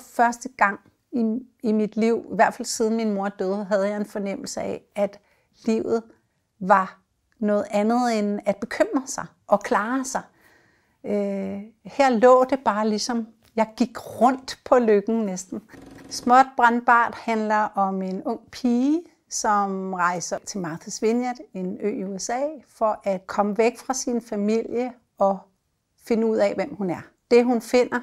for første gang i, i mit liv, i hvert fald siden min mor døde, havde jeg en fornemmelse af, at livet var noget andet end at bekymre sig og klare sig. Øh, her lå det bare ligesom, jeg gik rundt på lykken næsten. Småt brandbart handler om en ung pige, som rejser til Martha's Vineyard, en ø i USA, for at komme væk fra sin familie og finde ud af, hvem hun er. Det hun finder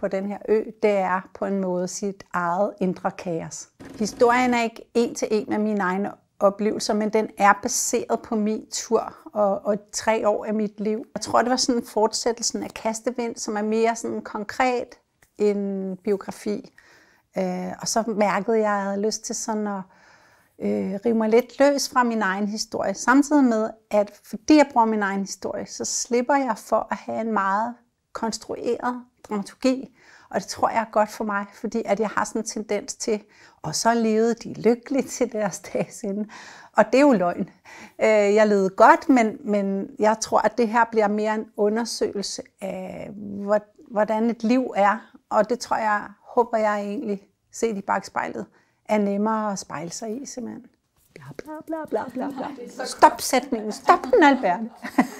på den her ø, det er på en måde sit eget indre kaos. Historien er ikke en til en med mine egne oplevelser, men den er baseret på min tur og, og tre år af mit liv. Jeg tror, det var sådan fortsættelsen af Kastevind, som er mere sådan konkret end biografi. Øh, og så mærkede jeg, at jeg havde lyst til sådan at øh, rive mig lidt løs fra min egen historie. Samtidig med, at fordi jeg bruger min egen historie, så slipper jeg for at have en meget konstrueret dramaturgi, og det tror jeg er godt for mig, fordi at jeg har sådan en tendens til, og så levede de lykkeligt til deres dages ende. Og det er jo løgn. Øh, jeg levede godt, men, men jeg tror, at det her bliver mere en undersøgelse af, hvordan et liv er. Og det tror jeg, håber jeg egentlig, set i bagspejlet, er nemmere at spejle sig i, simpelthen. Bla, bla, bla, bla, bla, bla. Stop sætningen. Stop den, Albert.